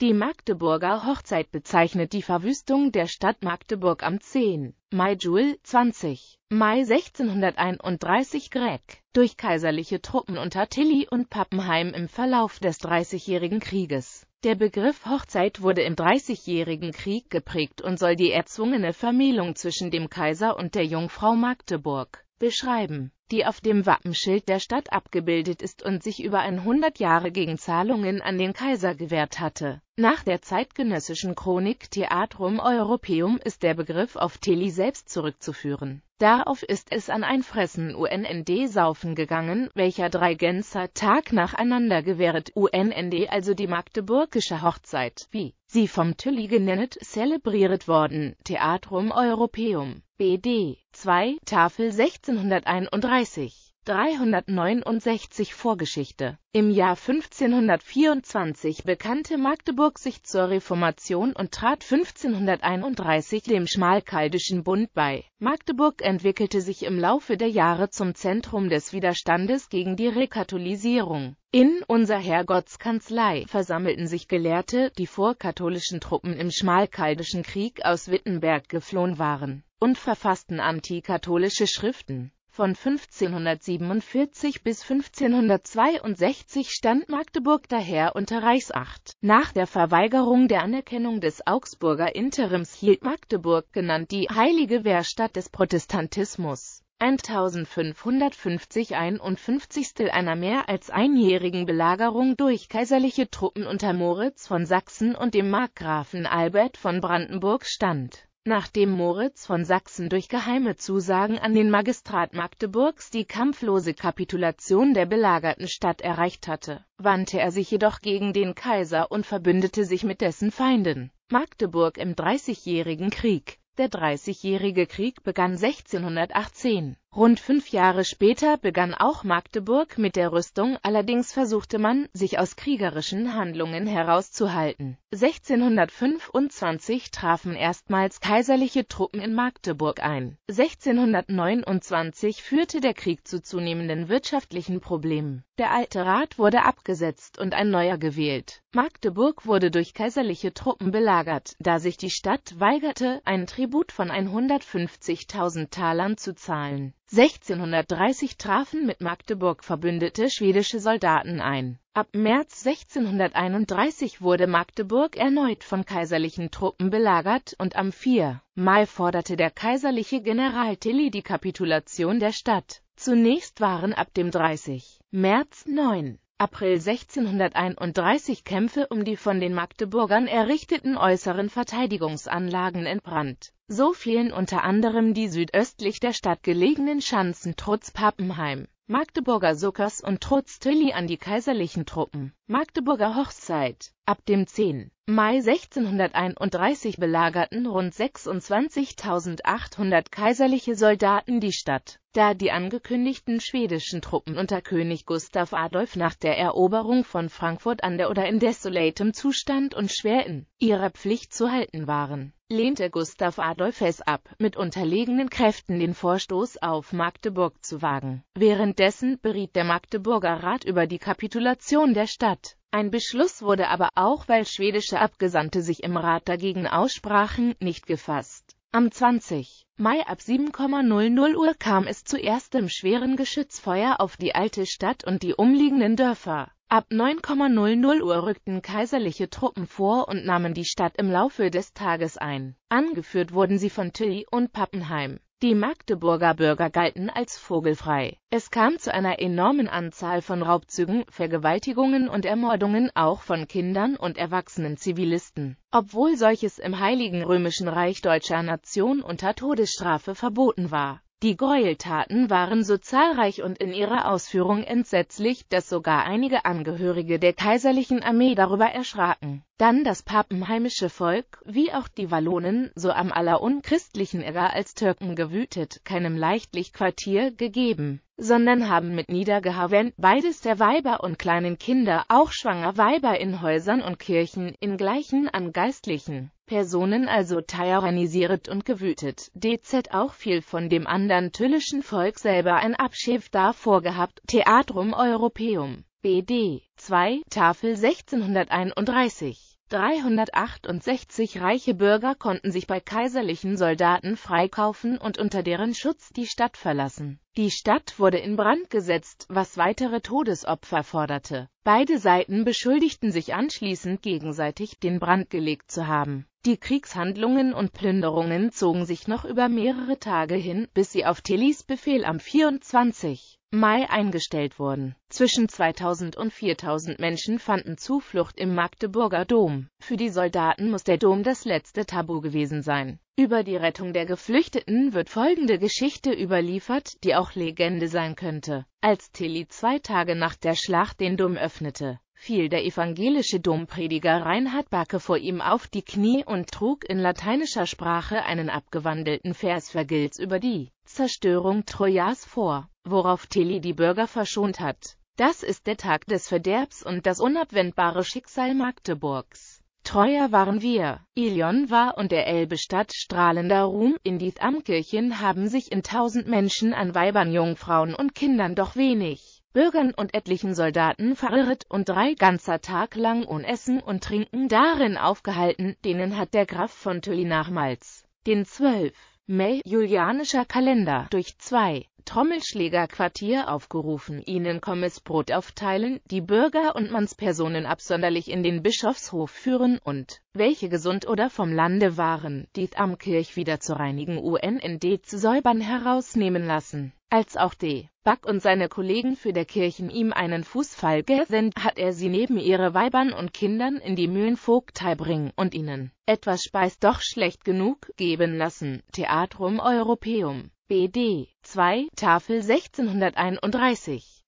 Die Magdeburger Hochzeit bezeichnet die Verwüstung der Stadt Magdeburg am 10. Mai Jul 20. Mai 1631 Greg durch kaiserliche Truppen unter Tilly und Pappenheim im Verlauf des Dreißigjährigen Krieges. Der Begriff Hochzeit wurde im Dreißigjährigen Krieg geprägt und soll die erzwungene Vermählung zwischen dem Kaiser und der Jungfrau Magdeburg beschreiben, die auf dem Wappenschild der Stadt abgebildet ist und sich über 100 Jahre gegen Zahlungen an den Kaiser gewehrt hatte. Nach der zeitgenössischen Chronik Theatrum Europeum ist der Begriff auf Tilly selbst zurückzuführen Darauf ist es an ein Fressen UNND saufen gegangen, welcher drei Gänzer Tag nacheinander gewährt UNND also die magdeburgische Hochzeit, wie sie vom Tülli genennet, zelebriert worden, Theatrum Europaeum, BD, 2, Tafel 1631. 369 Vorgeschichte. Im Jahr 1524 bekannte Magdeburg sich zur Reformation und trat 1531 dem Schmalkaldischen Bund bei. Magdeburg entwickelte sich im Laufe der Jahre zum Zentrum des Widerstandes gegen die Rekatholisierung. In Unser Herrgottskanzlei versammelten sich Gelehrte, die vor katholischen Truppen im Schmalkaldischen Krieg aus Wittenberg geflohen waren, und verfassten antikatholische Schriften. Von 1547 bis 1562 stand Magdeburg daher unter Reichsacht. Nach der Verweigerung der Anerkennung des Augsburger Interims hielt Magdeburg, genannt die Heilige Wehrstadt des Protestantismus, 1550 51. einer mehr als einjährigen Belagerung durch kaiserliche Truppen unter Moritz von Sachsen und dem Markgrafen Albert von Brandenburg stand Nachdem Moritz von Sachsen durch geheime Zusagen an den Magistrat Magdeburgs die kampflose Kapitulation der belagerten Stadt erreicht hatte, wandte er sich jedoch gegen den Kaiser und verbündete sich mit dessen Feinden. Magdeburg im Dreißigjährigen Krieg Der Dreißigjährige Krieg begann 1618 Rund fünf Jahre später begann auch Magdeburg mit der Rüstung, allerdings versuchte man, sich aus kriegerischen Handlungen herauszuhalten. 1625 trafen erstmals kaiserliche Truppen in Magdeburg ein. 1629 führte der Krieg zu zunehmenden wirtschaftlichen Problemen. Der alte Rat wurde abgesetzt und ein neuer gewählt. Magdeburg wurde durch kaiserliche Truppen belagert, da sich die Stadt weigerte, einen Tribut von 150.000 Talern zu zahlen. 1630 trafen mit Magdeburg verbündete schwedische Soldaten ein. Ab März 1631 wurde Magdeburg erneut von kaiserlichen Truppen belagert und am 4. Mai forderte der kaiserliche General Tilly die Kapitulation der Stadt. Zunächst waren ab dem 30. März 9. April 1631 Kämpfe um die von den Magdeburgern errichteten äußeren Verteidigungsanlagen entbrannt. So fehlen unter anderem die südöstlich der Stadt gelegenen Schanzen trotz pappenheim Magdeburger Suckers und trotz tilly an die kaiserlichen Truppen. Magdeburger Hochzeit. Ab dem 10. Mai 1631 belagerten rund 26.800 kaiserliche Soldaten die Stadt. Da die angekündigten schwedischen Truppen unter König Gustav Adolf nach der Eroberung von Frankfurt an der Oder in desolatem Zustand und schwer in ihrer Pflicht zu halten waren, lehnte Gustav Adolf es ab, mit unterlegenen Kräften den Vorstoß auf Magdeburg zu wagen. Währenddessen beriet der Magdeburger Rat über die Kapitulation der Stadt statt. Ein Beschluss wurde aber auch, weil schwedische Abgesandte sich im Rat dagegen aussprachen, nicht gefasst. Am 20. Mai ab 7,00 Uhr kam es zu erstem schweren Geschützfeuer auf die alte Stadt und die umliegenden Dörfer. Ab 9,00 Uhr rückten kaiserliche Truppen vor und nahmen die Stadt im Laufe des Tages ein. Angeführt wurden sie von Tilly und Pappenheim. Die Magdeburger Bürger galten als vogelfrei. Es kam zu einer enormen Anzahl von Raubzügen, Vergewaltigungen und Ermordungen auch von Kindern und erwachsenen Zivilisten. Obwohl solches im Heiligen Römischen Reich deutscher Nation unter Todesstrafe verboten war die Gräueltaten waren so zahlreich und in ihrer Ausführung entsetzlich, dass sogar einige Angehörige der kaiserlichen Armee darüber erschraken. Dann das papenheimische Volk, wie auch die Wallonen, so am allerunchristlichen Ärger als Türken gewütet, keinem leichtlich Quartier gegeben sondern haben mit Niedergehauen beides der Weiber und kleinen Kinder, auch schwanger Weiber in Häusern und Kirchen, in gleichen an geistlichen Personen also tyrannisiert und gewütet, DZ auch viel von dem anderen tüllischen Volk selber ein Abschäf davor gehabt, Theatrum Europaeum, BD, 2, Tafel 1631. 368 reiche Bürger konnten sich bei kaiserlichen Soldaten freikaufen und unter deren Schutz die Stadt verlassen. Die Stadt wurde in Brand gesetzt, was weitere Todesopfer forderte. Beide Seiten beschuldigten sich anschließend gegenseitig, den Brand gelegt zu haben. Die Kriegshandlungen und Plünderungen zogen sich noch über mehrere Tage hin, bis sie auf Tillys Befehl am 24. Mai eingestellt wurden. Zwischen 2000 und 4000 Menschen fanden Zuflucht im Magdeburger Dom. Für die Soldaten muss der Dom das letzte Tabu gewesen sein. Über die Rettung der Geflüchteten wird folgende Geschichte überliefert, die auch Legende sein könnte. Als Tilly zwei Tage nach der Schlacht den Dom öffnete, fiel der evangelische Domprediger Reinhard Backe vor ihm auf die Knie und trug in lateinischer Sprache einen abgewandelten Vers Vergils über die Zerstörung Trojas vor, worauf Tilly die Bürger verschont hat. Das ist der Tag des Verderbs und das unabwendbare Schicksal Magdeburgs. Treuer waren wir, Ilion war und der Elbestadt strahlender Ruhm, in die Amkirchen haben sich in tausend Menschen an Weibern, Jungfrauen und Kindern doch wenig Bürgern und etlichen Soldaten verirret und drei ganzer Tag lang ohne Essen und Trinken darin aufgehalten, denen hat der Graf von Tölli nachmals den 12. Mai julianischer Kalender durch zwei Trommelschlägerquartier aufgerufen, ihnen Kommes Brot aufteilen, die Bürger und Mannspersonen absonderlich in den Bischofshof führen und, welche gesund oder vom Lande waren, die Amkirch wieder zu reinigen UNND zu säubern herausnehmen lassen. Als auch D. Back und seine Kollegen für der Kirchen ihm einen Fußfall gesendet, hat er sie neben ihre Weibern und Kindern in die Mühlenvogtei bringen und ihnen etwas Speis doch schlecht genug geben lassen. Theatrum Europaeum BD 2 Tafel 1631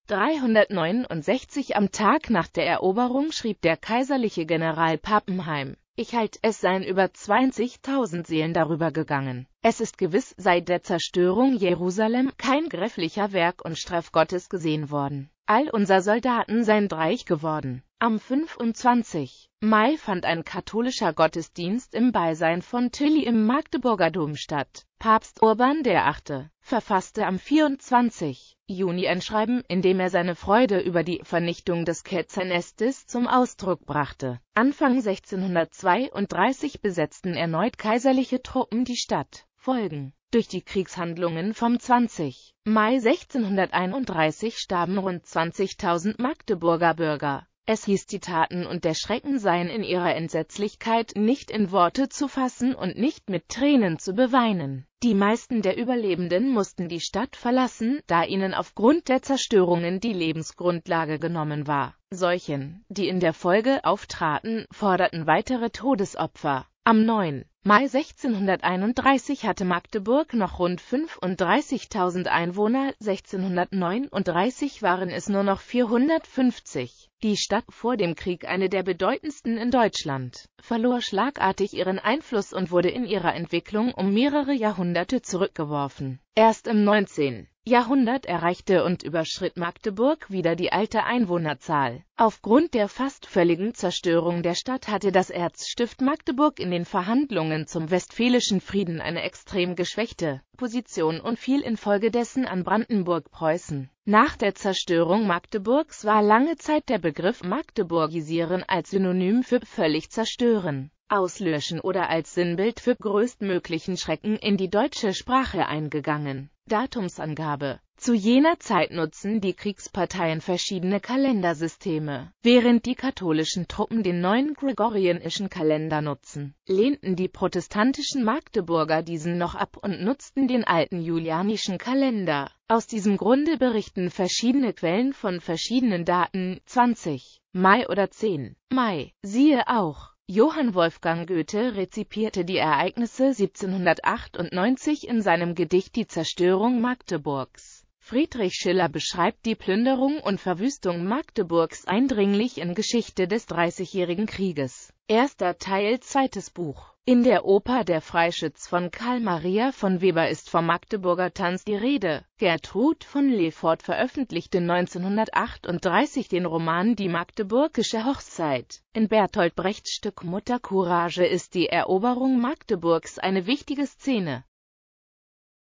369 am Tag nach der Eroberung schrieb der kaiserliche General Pappenheim, ich halt, es seien über 20.000 Seelen darüber gegangen. Es ist gewiss, seit der Zerstörung Jerusalem kein gräflicher Werk und Streff Gottes gesehen worden. All unser Soldaten seien dreich geworden. Am 25. Mai fand ein katholischer Gottesdienst im Beisein von Tilly im Magdeburger Dom statt. Papst Urban VIII. verfasste am 24. Juni ein Schreiben, in dem er seine Freude über die Vernichtung des ketzer zum Ausdruck brachte. Anfang 1632 besetzten erneut kaiserliche Truppen die Stadt. Folgen durch die Kriegshandlungen vom 20. Mai 1631 starben rund 20.000 Magdeburger Bürger. Es hieß, die Taten und der Schrecken seien in ihrer Entsetzlichkeit nicht in Worte zu fassen und nicht mit Tränen zu beweinen. Die meisten der Überlebenden mussten die Stadt verlassen, da ihnen aufgrund der Zerstörungen die Lebensgrundlage genommen war. Solchen, die in der Folge auftraten, forderten weitere Todesopfer. Am 9. Mai 1631 hatte Magdeburg noch rund 35.000 Einwohner, 1639 waren es nur noch 450. Die Stadt, vor dem Krieg eine der bedeutendsten in Deutschland, verlor schlagartig ihren Einfluss und wurde in ihrer Entwicklung um mehrere Jahrhunderte zurückgeworfen. Erst im 19. Jahrhundert erreichte und überschritt Magdeburg wieder die alte Einwohnerzahl. Aufgrund der fast völligen Zerstörung der Stadt hatte das Erzstift Magdeburg in den Verhandlungen zum Westfälischen Frieden eine extrem geschwächte Position und fiel infolgedessen an Brandenburg-Preußen. Nach der Zerstörung Magdeburgs war lange Zeit der Begriff Magdeburgisieren als Synonym für völlig zerstören auslöschen oder als Sinnbild für größtmöglichen Schrecken in die deutsche Sprache eingegangen Datumsangabe. Zu jener Zeit nutzen die Kriegsparteien verschiedene Kalendersysteme. Während die katholischen Truppen den neuen gregorianischen Kalender nutzen, lehnten die protestantischen Magdeburger diesen noch ab und nutzten den alten julianischen Kalender. Aus diesem Grunde berichten verschiedene Quellen von verschiedenen Daten 20 Mai oder 10 Mai. Siehe auch Johann Wolfgang Goethe rezipierte die Ereignisse 1798 in seinem Gedicht Die Zerstörung Magdeburgs. Friedrich Schiller beschreibt die Plünderung und Verwüstung Magdeburgs eindringlich in Geschichte des Dreißigjährigen Krieges. Erster Teil, zweites Buch in der Oper Der Freischütz von Karl Maria von Weber ist vom Magdeburger Tanz die Rede. Gertrud von Lefort veröffentlichte 1938 den Roman Die Magdeburgische Hochzeit. In Bertolt Brechts Stück Mutter Courage ist die Eroberung Magdeburgs eine wichtige Szene